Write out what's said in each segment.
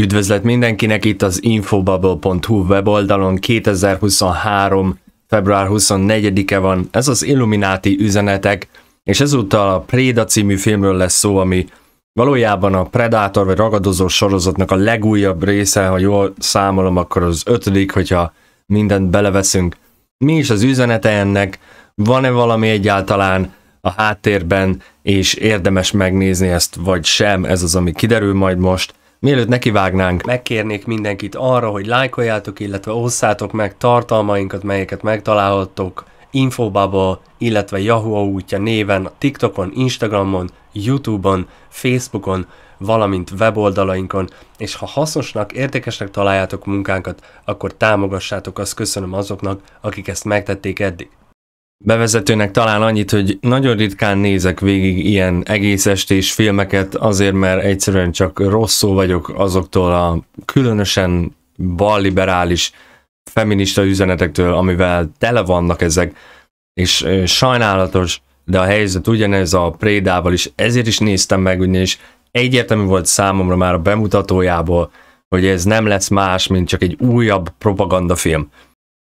Üdvözlet mindenkinek itt az infobubble.hu weboldalon 2023. február 24-e van, ez az Illumináti üzenetek, és ezúttal a Préda című filmről lesz szó, ami valójában a Predator vagy ragadozó sorozatnak a legújabb része, ha jól számolom, akkor az ötödik, hogyha mindent beleveszünk. Mi is az üzenete ennek? Van-e valami egyáltalán a háttérben, és érdemes megnézni ezt, vagy sem? Ez az, ami kiderül majd most. Mielőtt nekivágnánk, megkérnék mindenkit arra, hogy lájkoljátok, illetve osszátok meg tartalmainkat, melyeket megtalálhattok Infobubble, illetve Yahoo útja néven TikTokon, Instagramon, Youtube-on, Facebookon, valamint weboldalainkon, és ha hasznosnak, értékesnek találjátok munkánkat, akkor támogassátok, azt köszönöm azoknak, akik ezt megtették eddig bevezetőnek talán annyit, hogy nagyon ritkán nézek végig ilyen egész estés filmeket, azért mert egyszerűen csak rosszul vagyok azoktól a különösen balliberális feminista üzenetektől, amivel tele vannak ezek, és sajnálatos, de a helyzet ugyanez a Prédával is, ezért is néztem meg, ugyanis egyértelmű volt számomra már a bemutatójából, hogy ez nem lesz más, mint csak egy újabb propagandafilm.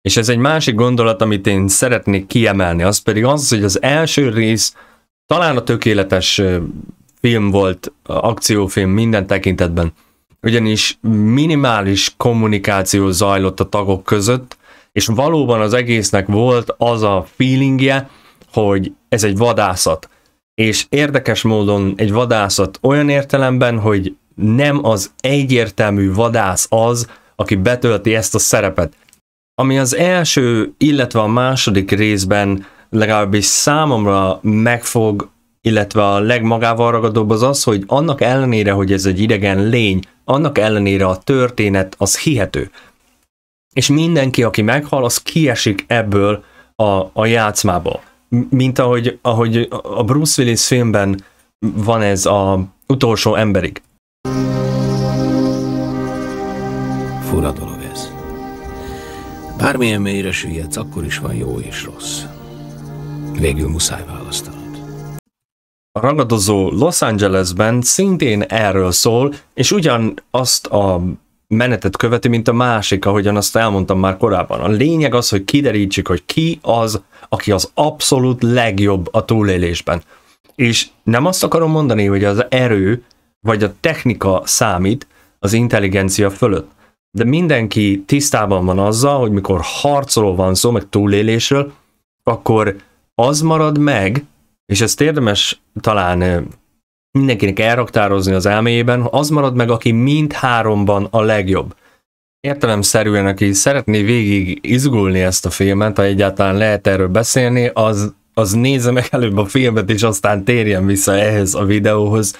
És ez egy másik gondolat, amit én szeretnék kiemelni, az pedig az, hogy az első rész talán a tökéletes film volt, akciófilm minden tekintetben. Ugyanis minimális kommunikáció zajlott a tagok között, és valóban az egésznek volt az a feelingje, hogy ez egy vadászat. És érdekes módon egy vadászat olyan értelemben, hogy nem az egyértelmű vadász az, aki betölti ezt a szerepet ami az első, illetve a második részben legalábbis számomra megfog, illetve a legmagával ragadóbb az az, hogy annak ellenére, hogy ez egy idegen lény, annak ellenére a történet az hihető. És mindenki, aki meghal, az kiesik ebből a, a játszmába. Mint ahogy, ahogy a Bruce Willis filmben van ez a utolsó emberig. Fura dolog. Bármilyen mélyre süllyedsz, akkor is van jó és rossz. Végül muszáj választanod. A ragadozó Los Angelesben szintén erről szól, és ugyan azt a menetet követi, mint a másik, ahogyan azt elmondtam már korábban. A lényeg az, hogy kiderítsük, hogy ki az, aki az abszolút legjobb a túlélésben. És nem azt akarom mondani, hogy az erő vagy a technika számít az intelligencia fölött de mindenki tisztában van azzal, hogy mikor harcoló van szó, meg túlélésről, akkor az marad meg, és ezt érdemes talán mindenkinek elraktározni az elméjében, az marad meg, aki mind háromban a legjobb. Értelemszerűen, aki szeretné végig izgulni ezt a filmet, ha egyáltalán lehet erről beszélni, az, az nézze meg előbb a filmet, és aztán térjen vissza ehhez a videóhoz,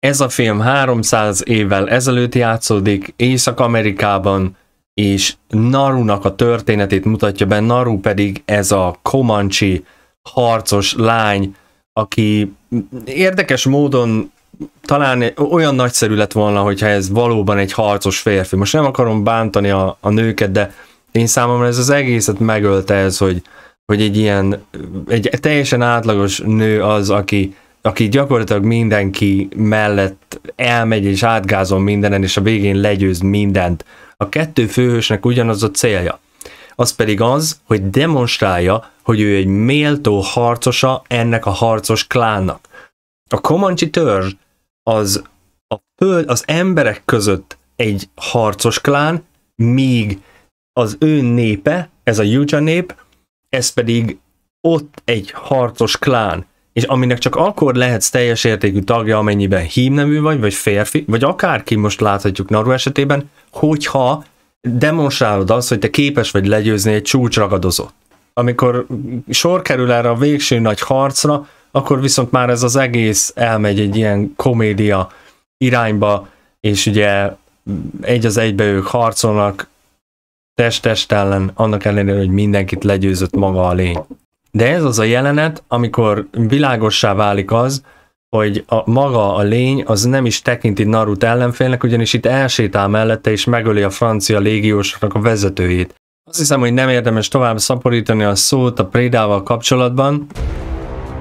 ez a film 300 évvel ezelőtt játszódik Észak-Amerikában, és Narunak a történetét mutatja be, Naru pedig ez a komancsi harcos lány, aki érdekes módon talán olyan nagyszerű lett volna, hogyha ez valóban egy harcos férfi. Most nem akarom bántani a, a nőket, de én számomra ez az egészet megölte ez, hogy, hogy egy ilyen, egy teljesen átlagos nő az, aki aki gyakorlatilag mindenki mellett elmegy és átgázol mindenen, és a végén legyőz mindent. A kettő főhősnek ugyanaz a célja. Az pedig az, hogy demonstrálja, hogy ő egy méltó harcosa ennek a harcos klánnak. A komancsi törzs az a föld, az emberek között egy harcos klán, míg az ő népe, ez a Yuja nép, ez pedig ott egy harcos klán és aminek csak akkor lehetsz teljes értékű tagja, amennyiben hímnemű vagy, vagy férfi, vagy akárki most láthatjuk Naru esetében, hogyha demonstrálod azt, hogy te képes vagy legyőzni egy csúcsragadozót. Amikor sor kerül erre a végső nagy harcra, akkor viszont már ez az egész elmegy egy ilyen komédia irányba, és ugye egy az egybe ők harcolnak, test-test ellen, annak ellenére, hogy mindenkit legyőzött maga a lény. De ez az a jelenet, amikor világossá válik az, hogy a, maga a lény az nem is tekinti Narut ellenfélnek, ugyanis itt elsétál mellette és megöli a francia légiósoknak a vezetőjét. Azt hiszem, hogy nem érdemes tovább szaporítani a szót a Prédával kapcsolatban.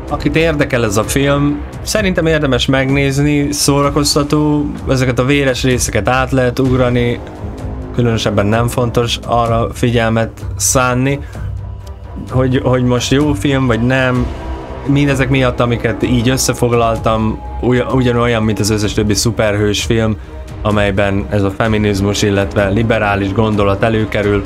Akit érdekel ez a film, szerintem érdemes megnézni, szórakoztató, ezeket a véres részeket át lehet ugrani, különösebben nem fontos arra figyelmet szánni hogy, hogy most jó film, vagy nem, mindezek miatt, amiket így összefoglaltam, ugyanolyan, mint az összes többi szuperhős film, amelyben ez a feminizmus, illetve liberális gondolat előkerül,